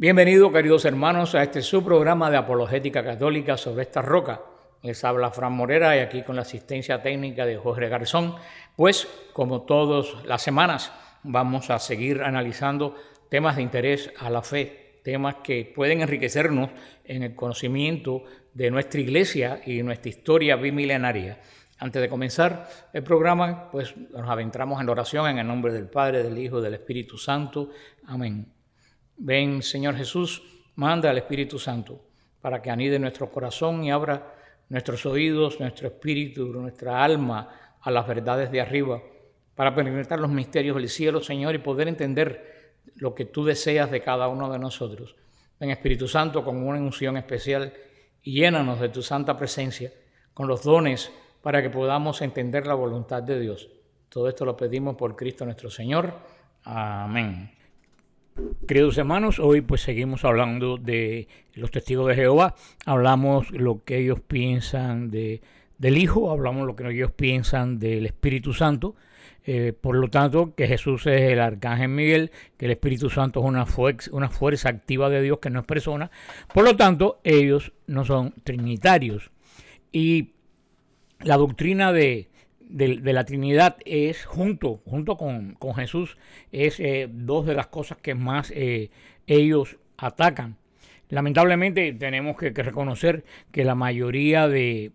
Bienvenido, queridos hermanos, a este su programa de Apologética Católica sobre esta roca. Les habla Fran Morera y aquí con la asistencia técnica de Jorge Garzón. Pues, como todas las semanas, vamos a seguir analizando temas de interés a la fe, temas que pueden enriquecernos en el conocimiento de nuestra iglesia y nuestra historia bimilenaria. Antes de comenzar el programa, pues nos aventramos en la oración en el nombre del Padre, del Hijo, del Espíritu Santo. Amén. Ven, Señor Jesús, manda al Espíritu Santo para que anide nuestro corazón y abra nuestros oídos, nuestro espíritu, nuestra alma a las verdades de arriba, para penetrar los misterios del cielo, Señor, y poder entender lo que tú deseas de cada uno de nosotros. Ven, Espíritu Santo, con una unción especial y llénanos de tu santa presencia, con los dones para que podamos entender la voluntad de Dios. Todo esto lo pedimos por Cristo nuestro Señor. Amén. Queridos hermanos, hoy pues seguimos hablando de los testigos de Jehová, hablamos lo que ellos piensan del Hijo, hablamos lo que ellos piensan del Espíritu Santo, eh, por lo tanto que Jesús es el Arcángel Miguel, que el Espíritu Santo es una, una fuerza activa de Dios que no es persona, por lo tanto ellos no son trinitarios. Y la doctrina de, de, la Trinidad es junto, junto con, Jesús, es eh, dos de las cosas que más eh, ellos atacan. Lamentablemente tenemos que, reconocer que la mayoría de,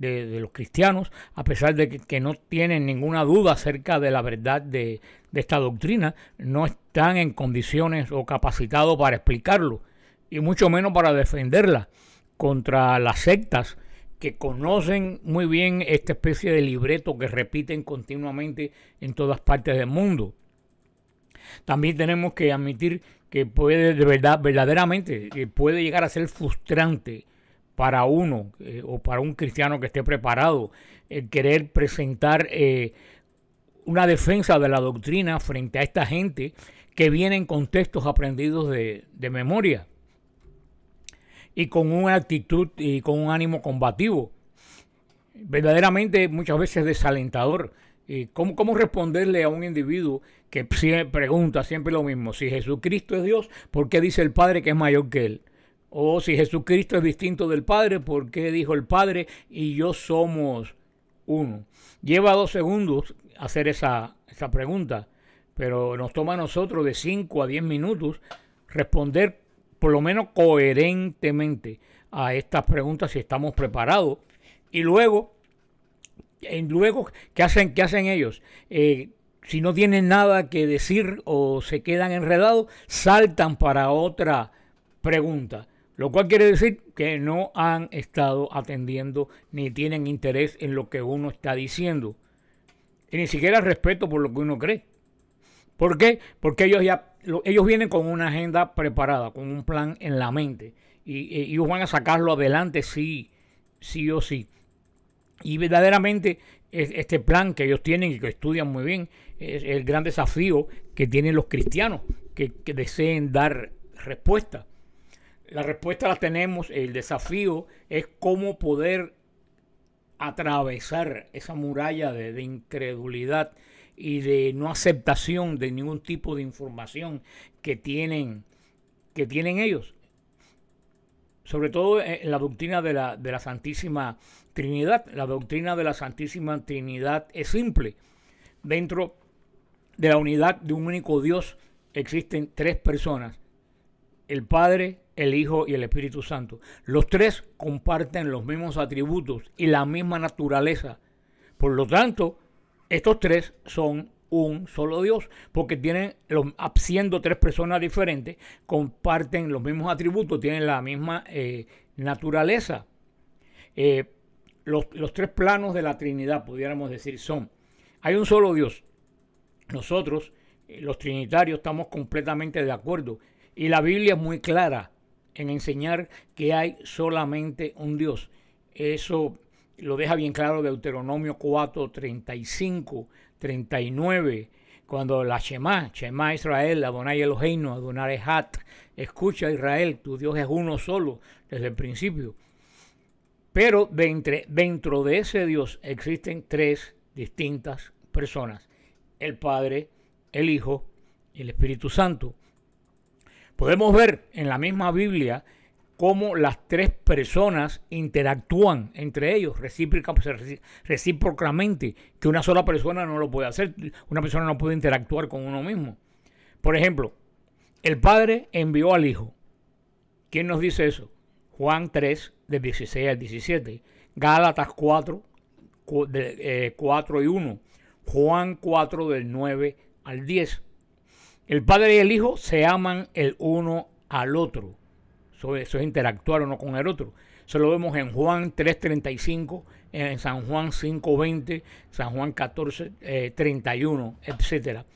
los cristianos, a pesar de que, no tienen ninguna duda acerca de la verdad de esta doctrina, no están en condiciones o capacitados para explicarlo, y mucho menos para defenderla contra las sectas que conocen muy bien esta especie de libreto que repiten continuamente en todas partes del mundo. También tenemos que admitir que puede de verdad, verdaderamente, eh, puede llegar a ser frustrante para uno eh, o para un cristiano que esté preparado el eh, querer presentar una defensa de la doctrina frente a esta gente que viene en contextos aprendidos de memoria y con una actitud y con un ánimo combativo. Verdaderamente muchas veces desalentador. Eh, ¿Cómo, ¿Cómo responderle a un individuo que siempre pregunta siempre lo mismo? Si Jesucristo es Dios, ¿por qué dice el Padre que es mayor que Él? O si Jesucristo es distinto del Padre, ¿por qué dijo el Padre y yo somos uno? Lleva dos segundos hacer esa, pregunta, pero nos toma a nosotros de cinco a diez minutos responder por lo menos coherentemente a estas preguntas si estamos preparados. Y luego, eh, luego ¿qué, hacen, hacen ellos? Eh, si no tienen nada que decir o se quedan enredados, saltan para otra pregunta. Lo cual quiere decir que no han estado atendiendo ni tienen interés en lo que uno está diciendo. Y ni siquiera respeto por lo que uno cree. ¿Por qué? Porque ellos ya ellos vienen con una agenda preparada, con un plan en la mente. Y eh, ellos van a sacarlo adelante sí, sí o sí. Y verdaderamente este plan que ellos tienen y que estudian muy bien es, el gran desafío que tienen los cristianos que, deseen dar respuesta. La respuesta la tenemos, el desafío es cómo poder atravesar esa muralla de incredulidad y de no aceptación de ningún tipo de información que tienen, que tienen ellos. Sobre todo eh, en la doctrina de la, de la Santísima Trinidad. La doctrina de la Santísima Trinidad es simple. Dentro de la unidad de un único Dios existen tres personas. El Padre, el Hijo y el Espíritu Santo. Los tres comparten los mismos atributos y la misma naturaleza. Por lo tanto, estos tres son un solo Dios, porque tienen, siendo tres personas diferentes, comparten los mismos atributos, tienen la misma eh, naturaleza. Eh, los, tres planos de la Trinidad, pudiéramos decir, son, hay un solo Dios. Nosotros, eh, los trinitarios, estamos completamente de acuerdo. Y la Biblia es muy clara en enseñar que hay solamente un Dios. Eso lo deja bien claro Deuteronomio 4, 35, 39, cuando la Shema, Shema Israel, Adonai Eloheinu, Adonai Hat, escucha Israel, tu Dios es uno solo desde el principio. Pero dentro de ese Dios existen tres distintas personas, el Padre, el Hijo y el Espíritu Santo. Podemos ver en la misma Biblia cómo las tres personas interactúan entre ellos pues, recíprocamente, que una sola persona no lo puede hacer, una persona no puede interactuar con uno mismo. Por ejemplo, el padre envió al hijo. ¿Quién nos dice eso? Juan 3, del 16 al 17, Gálatas 4, 4 eh, y 1, Juan 4, del 9 al 10. El padre y el hijo se aman el uno al otro. Eso, es interactuar uno con el otro. Se lo vemos en Juan 3.35, en San Juan 5.20, San Juan 14.31, eh, etc.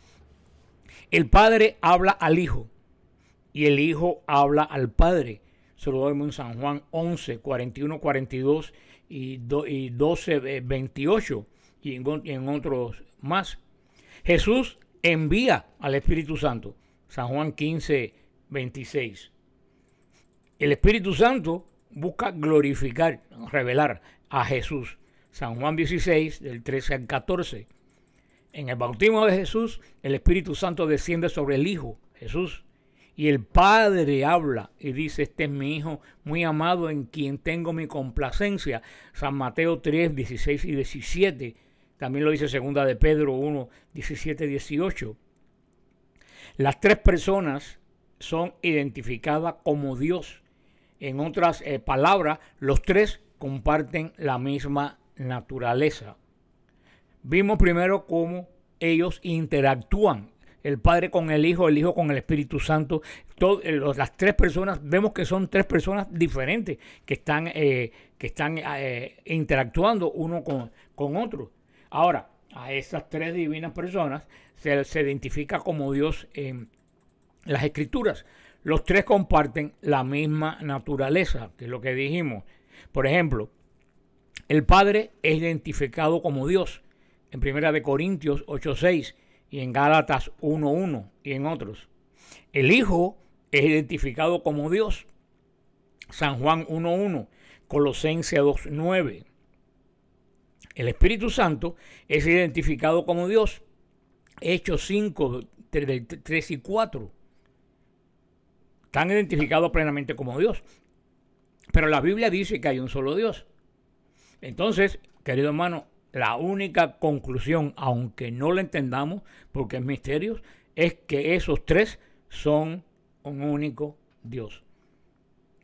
El Padre habla al Hijo y el Hijo habla al Padre. Se lo vemos en San Juan 11, 41, 42 y, 12.28 12, 28 y eh, en, otros más. Jesús envía al Espíritu Santo. San Juan 15, 26. El Espíritu Santo busca glorificar, revelar a Jesús. San Juan 16, del 13 al 14. En el bautismo de Jesús, el Espíritu Santo desciende sobre el Hijo, Jesús. Y el Padre habla y dice, este es mi Hijo muy amado en quien tengo mi complacencia. San Mateo 3, 16 y 17. También lo dice segunda de Pedro 1, 17 y 18. Las tres personas son identificadas como Dios en otras eh, palabras, los tres comparten la misma naturaleza. Vimos primero cómo ellos interactúan. El Padre con el Hijo, el Hijo con el Espíritu Santo. Eh, las tres personas, vemos que son tres personas diferentes que están, eh, que están interactuando uno con, otro. Ahora, a esas tres divinas personas se, se identifica como Dios en las Escrituras. Los tres comparten la misma naturaleza, que es lo que dijimos. Por ejemplo, el Padre es identificado como Dios en 1 Corintios 8:6 y en Gálatas 1:1 y en otros. El Hijo es identificado como Dios. San Juan 1:1, Colosenses 2:9. El Espíritu Santo es identificado como Dios. Hechos 5, 3 y 4 han identificado plenamente como Dios. Pero la Biblia dice que hay un solo Dios. Entonces, querido hermano, la única conclusión, aunque no la entendamos, porque es misterio, es que esos tres son un único Dios.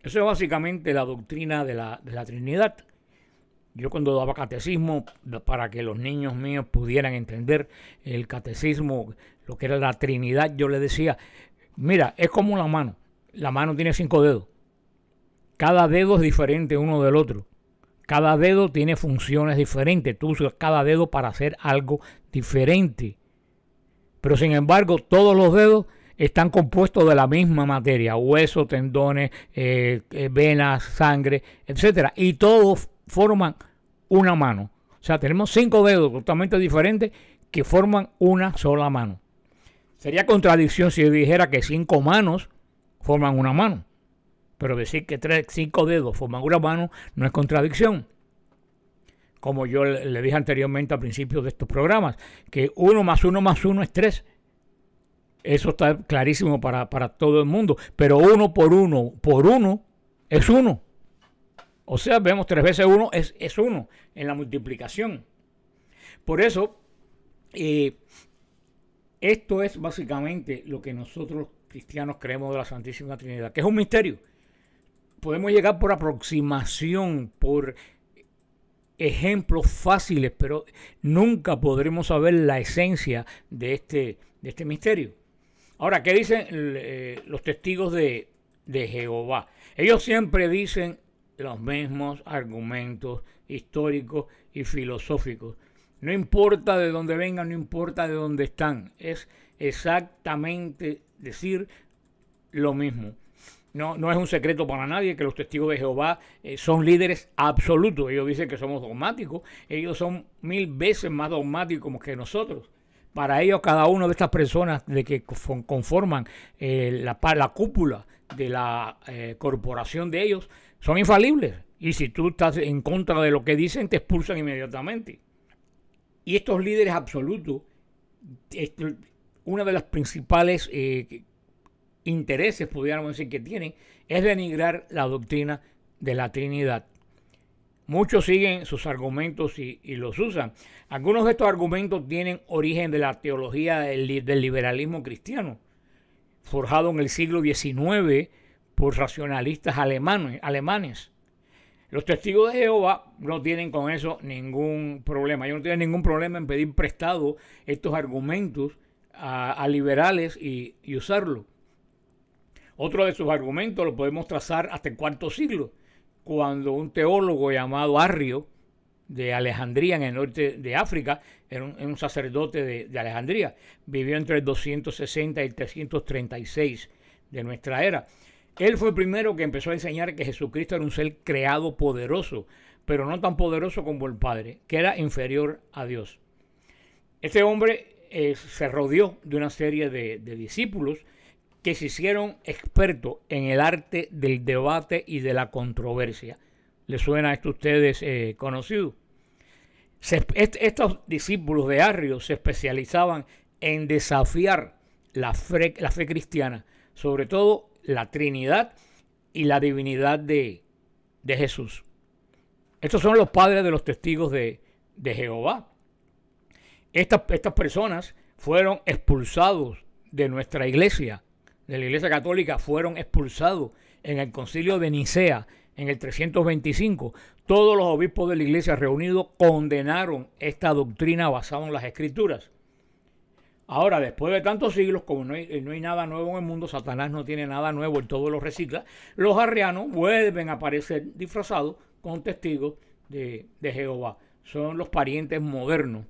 Eso es básicamente la doctrina de la, de la Trinidad. Yo cuando daba catecismo, para que los niños míos pudieran entender el catecismo, lo que era la Trinidad, yo le decía, mira, es como una mano. La mano tiene cinco dedos. Cada dedo es diferente uno del otro. Cada dedo tiene funciones diferentes. Tú usas cada dedo para hacer algo diferente. Pero sin embargo, todos los dedos están compuestos de la misma materia. Huesos, tendones, eh, eh, venas, sangre, etc. Y todos forman una mano. O sea, tenemos cinco dedos totalmente diferentes que forman una sola mano. Sería contradicción si dijera que cinco manos forman una mano. Pero decir que tres, cinco dedos forman una mano no es contradicción. Como yo le dije anteriormente al principio de estos programas, que uno más uno más uno es tres. Eso está clarísimo para, todo el mundo. Pero uno por uno por uno es uno. O sea, vemos tres veces uno es, uno en la multiplicación. Por eso, eh, esto es básicamente lo que nosotros cristianos creemos de la Santísima Trinidad, que es un misterio. Podemos llegar por aproximación, por ejemplos fáciles, pero nunca podremos saber la esencia de este, de este misterio. Ahora, ¿qué dicen eh, los testigos de, de Jehová? Ellos siempre dicen los mismos argumentos históricos y filosóficos. No importa de dónde vengan, no importa de dónde están, es exactamente decir lo mismo. No, no, es un secreto para nadie que los testigos de Jehová eh, son líderes absolutos. Ellos dicen que somos dogmáticos. Ellos son mil veces más dogmáticos que nosotros. Para ellos, cada una de estas personas de que conforman eh, la, la, cúpula de la eh, corporación de ellos son infalibles. Y si tú estás en contra de lo que dicen, te expulsan inmediatamente. Y estos líderes absolutos una de las principales eh, intereses, pudiéramos decir, que tienen, es denigrar la doctrina de la Trinidad. Muchos siguen sus argumentos y, los usan. Algunos de estos argumentos tienen origen de la teología del, liberalismo cristiano, forjado en el siglo XIX por racionalistas alemanes, alemanes. Los testigos de Jehová no tienen con eso ningún problema. Ellos no tienen ningún problema en pedir prestado estos argumentos a, liberales y, usarlo. Otro de sus argumentos lo podemos trazar hasta el cuarto siglo, cuando un teólogo llamado Arrio, de Alejandría, en el norte de África, era un, sacerdote de, de, Alejandría, vivió entre el 260 y el 336 de nuestra era. Él fue el primero que empezó a enseñar que Jesucristo era un ser creado poderoso, pero no tan poderoso como el Padre, que era inferior a Dios. Este hombre se rodeó de una serie de, discípulos que se hicieron expertos en el arte del debate y de la controversia. ¿Les suena esto a ustedes conocidos? Eh, conocido? estos discípulos de Arrio se especializaban en desafiar la fe, cristiana, sobre todo la Trinidad y la divinidad de, Jesús. Estos son los padres de los testigos de Jehová estas personas fueron expulsados de nuestra iglesia, de la iglesia católica, fueron expulsados en el concilio de Nicea en el 325. Todos los obispos de la iglesia reunidos condenaron esta doctrina basada en las escrituras. Ahora, después de tantos siglos, como no hay, no hay, nada nuevo en el mundo, Satanás no tiene nada nuevo, y todo lo recicla, los arrianos vuelven a aparecer disfrazados con testigos de Jehová. Son los parientes modernos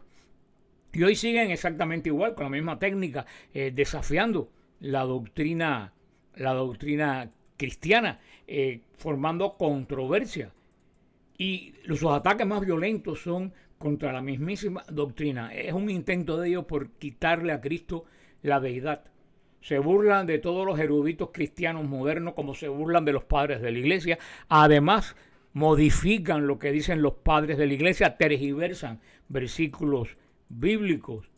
y hoy siguen exactamente igual, con la misma técnica, eh, desafiando la doctrina, la doctrina cristiana, eh, formando controversia. Y sus ataques más violentos son contra la mismísima doctrina. Es un intento de ellos por quitarle a Cristo la deidad. Se burlan de todos los eruditos cristianos modernos como se burlan de los padres de la iglesia. Además, modifican lo que dicen los padres de la iglesia, tergiversan versículos bíblicos.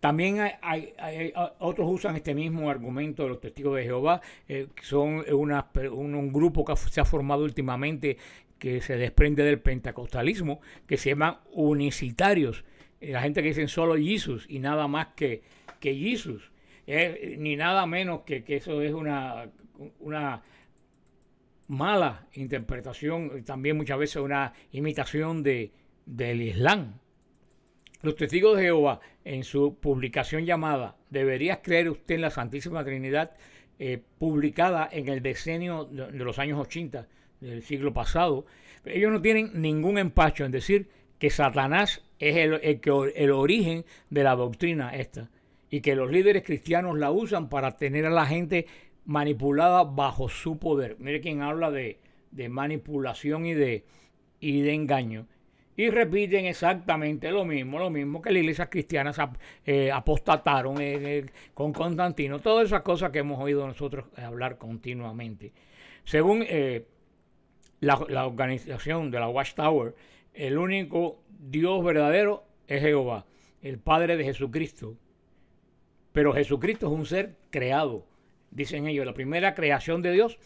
También hay, ah, otros usan este mismo argumento de los testigos de Jehová. Eh, son un, grupo que se ha formado últimamente que se desprende del pentecostalismo, que se llaman unicitarios. Eh, la gente que dicen solo Jesús y nada más que, que Jesús. Eh, ni nada menos que, eso es una, una mala interpretación, también muchas veces una imitación de, del Islam. Los testigos de Jehová, en su publicación llamada ¿Deberías creer usted en la Santísima Trinidad? Eh, publicada en el decenio de, los años 80 del siglo pasado, ellos no tienen ningún empacho en decir que Satanás es el, origen de la doctrina esta y que los líderes cristianos la usan para tener a la gente manipulada bajo su poder. Mire quien habla de, de manipulación y de, y de engaño y repiten exactamente lo mismo, lo mismo que las iglesias cristianas eh, apostataron con Constantino, todas esas cosas que hemos oído nosotros hablar continuamente. Según eh, la, organización de la Watchtower, el único Dios verdadero es Jehová, el Padre de Jesucristo. Pero Jesucristo es un ser creado, dicen ellos, la primera creación de Dios.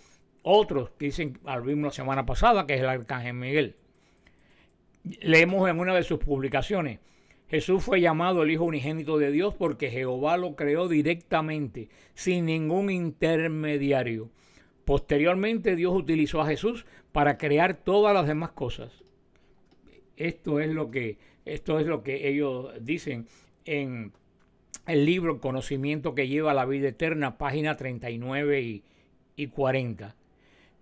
Otros dicen, al mismo la semana pasada, que es el Arcángel Miguel leemos en una de sus publicaciones, Jesús fue llamado el Hijo Unigénito de Dios porque Jehová lo creó directamente, sin ningún intermediario. Posteriormente Dios utilizó a Jesús para crear todas las demás cosas. Esto es lo que, esto es lo que ellos dicen en el libro Conocimiento que lleva a la vida eterna, página 39 y, y 40.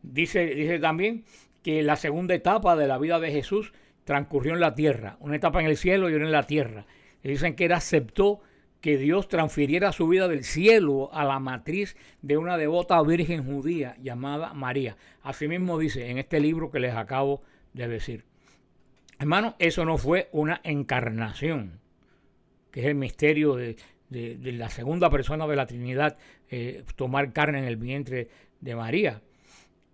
Dice, dice también que la segunda etapa de la vida de Jesús transcurrió en la tierra, una etapa en el cielo y una en la tierra. dicen que él aceptó que Dios transfiriera su vida del cielo a la matriz de una devota virgen judía llamada María. Asimismo dice en este libro que les acabo de decir. Hermano, eso no fue una encarnación, que es el misterio de, la segunda persona de la Trinidad, eh, tomar carne en el vientre de María.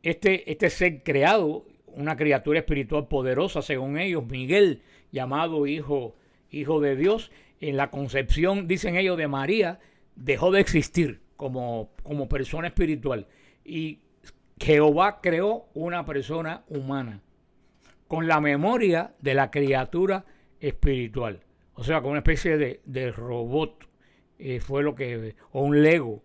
Este, este ser creado una criatura espiritual poderosa, según ellos, Miguel, llamado hijo, hijo de Dios, en la concepción, dicen ellos, de María, dejó de existir como, como persona espiritual. Y Jehová creó una persona humana con la memoria de la criatura espiritual. O sea, con una especie de, robot. Eh, fue lo que... o un lego.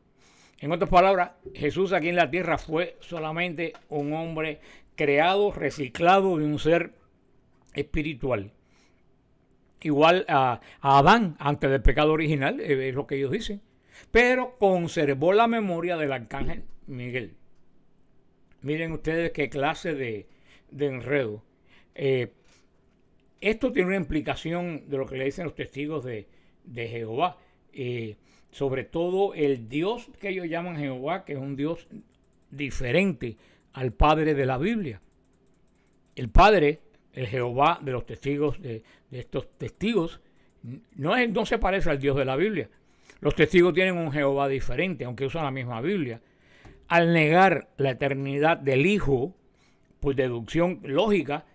En otras palabras, Jesús aquí en la tierra fue solamente un hombre creado, reciclado de un ser espiritual. Igual a, Adán, antes del pecado original, eh, es lo que ellos dicen. Pero conservó la memoria del arcángel Miguel. Miren ustedes qué clase de, enredo. Eh, esto tiene una implicación de lo que le dicen los testigos de, Jehová. Eh, sobre todo el Dios que ellos llaman Jehová, que es un Dios diferente al padre de la Biblia. El padre, el Jehová de los testigos, de, estos testigos, no, es, no se parece al Dios de la Biblia. Los testigos tienen un Jehová diferente, aunque usan la misma Biblia. Al negar la eternidad del Hijo, por deducción lógica,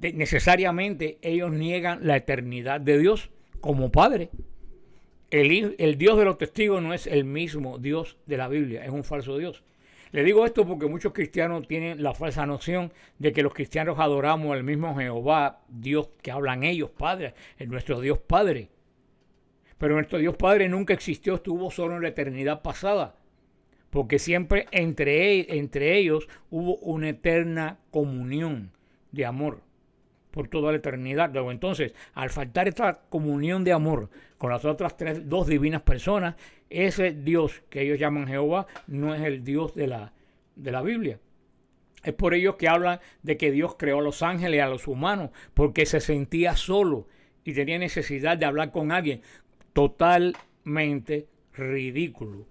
necesariamente ellos niegan la eternidad de Dios como Padre. El, el Dios de los testigos no es el mismo Dios de la Biblia, es un falso Dios. Le digo esto porque muchos cristianos tienen la falsa noción de que los cristianos adoramos al mismo Jehová, Dios que hablan ellos, Padre, el nuestro Dios Padre. Pero nuestro Dios Padre nunca existió, estuvo solo en la eternidad pasada. Porque siempre entre, e, entre ellos hubo una eterna comunión de amor por toda la eternidad. Luego, entonces, al faltar esta comunión de amor con las otras tres, dos divinas personas, ese Dios que ellos llaman Jehová no es el Dios de la, de la Biblia. Es por ello que hablan de que Dios creó a los ángeles y a los humanos, porque se sentía solo y tenía necesidad de hablar con alguien. Totalmente ridículo.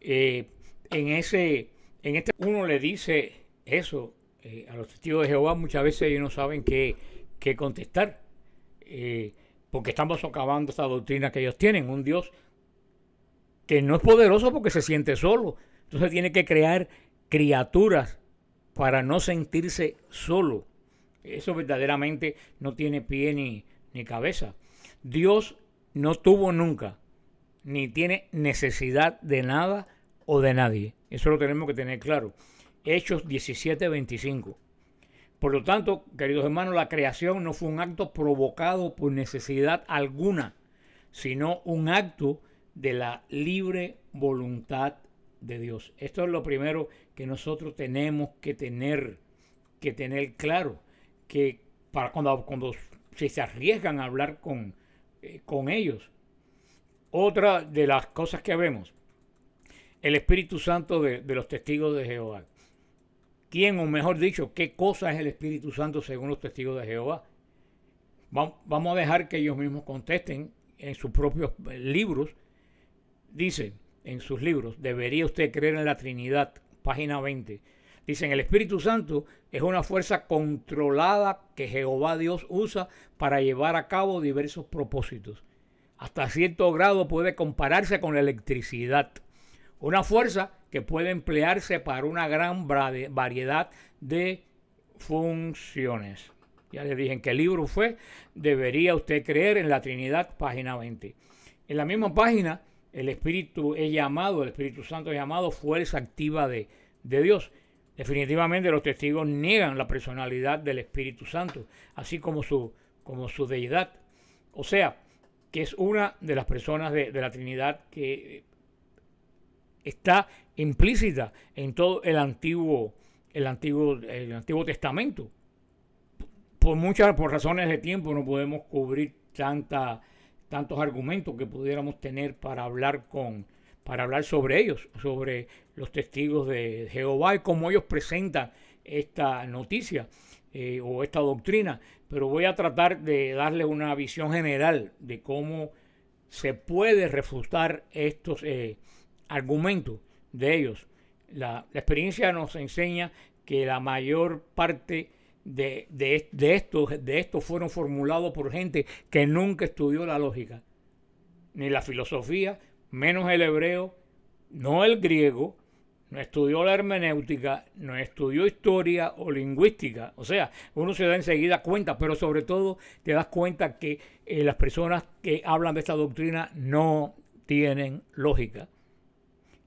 Eh, en ese, en este, uno le dice eso eh, a los testigos de Jehová, muchas veces ellos no saben que que contestar, eh, porque estamos acabando esa doctrina que ellos tienen, un Dios que no es poderoso porque se siente solo, entonces tiene que crear criaturas para no sentirse solo. Eso verdaderamente no tiene pie ni, ni cabeza. Dios no tuvo nunca, ni tiene necesidad de nada o de nadie. Eso lo tenemos que tener claro. Hechos 17, 25. Por lo tanto, queridos hermanos, la creación no fue un acto provocado por necesidad alguna, sino un acto de la libre voluntad de Dios. Esto es lo primero que nosotros tenemos que tener, que tener claro, que para cuando, se arriesgan a hablar con, eh, con ellos. Otra de las cosas que vemos, el Espíritu Santo de, de los testigos de Jehová quién, o mejor dicho, qué cosa es el Espíritu Santo según los testigos de Jehová. Vamos a dejar que ellos mismos contesten en sus propios eh, libros. Dicen en sus libros, debería usted creer en la Trinidad, página 20. Dicen, el Espíritu Santo es una fuerza controlada que Jehová Dios usa para llevar a cabo diversos propósitos. Hasta cierto grado puede compararse con la electricidad. Una fuerza que puede emplearse para una gran variedad de funciones. Ya les dije en qué libro fue, debería usted creer en la Trinidad, página 20. En la misma página, el Espíritu es llamado, el Espíritu Santo es llamado fuerza activa de, Dios. Definitivamente los testigos niegan la personalidad del Espíritu Santo, así como su, como su deidad. O sea, que es una de las personas de, de la Trinidad que está implícita en todo el antiguo, el antiguo, el antiguo testamento. Por muchas, por razones de tiempo no podemos cubrir tantos argumentos que pudiéramos tener para hablar con, para hablar sobre ellos, sobre los testigos de Jehová y cómo ellos presentan esta noticia eh, o esta doctrina, pero voy a tratar de darle una visión general de cómo se puede refutar estos, eh, argumento de ellos. La, experiencia nos enseña que la mayor parte de, estos fueron formulados por gente que nunca estudió la lógica, ni la filosofía, menos el hebreo, no el griego, no estudió la hermenéutica, no estudió historia o lingüística. O sea, uno se da enseguida cuenta, pero sobre todo te das cuenta que eh, las personas que hablan de esta doctrina no tienen lógica.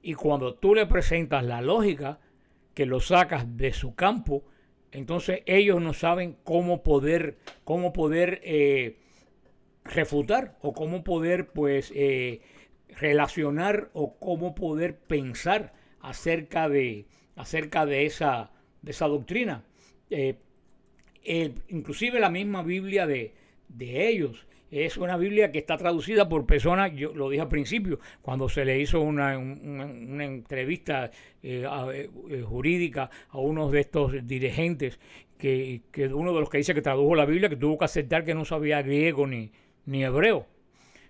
Y cuando tú le presentas la lógica, que lo sacas de su campo, entonces ellos no saben cómo poder, cómo poder eh, refutar o cómo poder pues eh, relacionar o cómo poder pensar acerca de, acerca de, esa, de esa doctrina. Eh, inclusive la misma Biblia de, de ellos es una Biblia que está traducida por personas, yo lo dije al principio, cuando se le hizo una, entrevista eh, eh, eh, jurídica a uno de estos dirigentes, que, que, uno de los que dice que tradujo la Biblia, que tuvo que aceptar que no sabía griego ni, ni hebreo.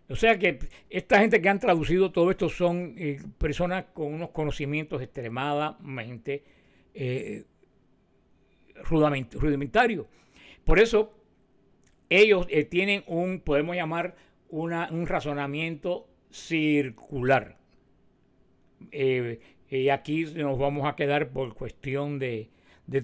O sea que esta gente que han traducido todo esto son personas con unos conocimientos extremadamente rudimentarios. Por eso ellos eh, tienen un, podemos llamar, una, un razonamiento circular. y eh, eh, aquí nos vamos a quedar por cuestión de,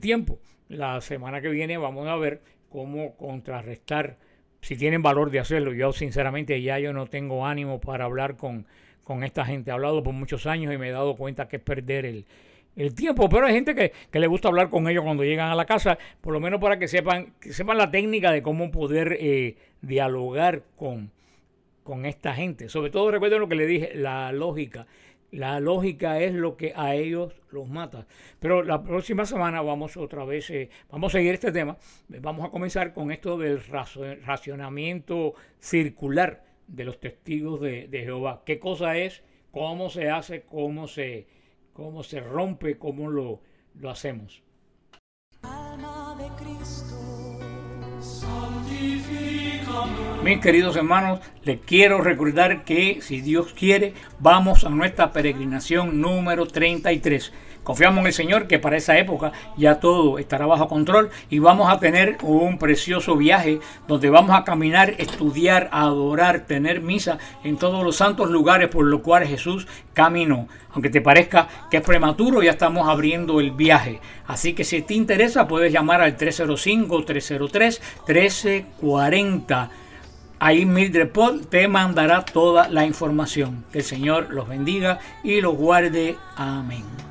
tiempo. La semana que viene vamos a ver cómo contrarrestar, si tienen valor de hacerlo. Yo sinceramente ya yo no tengo ánimo para hablar con, con esta gente. He hablado por muchos años y me he dado cuenta que es perder el, el tiempo, pero hay gente que, le gusta hablar con ellos cuando llegan a la casa, por lo menos para que sepan, que sepan la técnica de cómo poder eh, dialogar con, con esta gente. Sobre todo recuerden lo que le dije, la lógica. La lógica es lo que a ellos los mata. Pero la próxima semana vamos otra vez, eh, vamos a seguir este tema. Vamos a comenzar con esto del racionamiento circular de los testigos de, de Jehová. ¿Qué cosa es? ¿Cómo se hace? ¿Cómo se cómo se rompe, cómo lo, hacemos. de Cristo. Mis queridos hermanos, les quiero recordar que si Dios quiere, vamos a nuestra peregrinación número 33. Confiamos en el Señor que para esa época ya todo estará bajo control y vamos a tener un precioso viaje donde vamos a caminar, estudiar, adorar, tener misa en todos los santos lugares por los cuales Jesús caminó. Aunque te parezca que es prematuro, ya estamos abriendo el viaje. Así que si te interesa, puedes llamar al 305-303 1340. Ahí Mildred Paul te mandará toda la información. Que el Señor los bendiga y los guarde. Amén.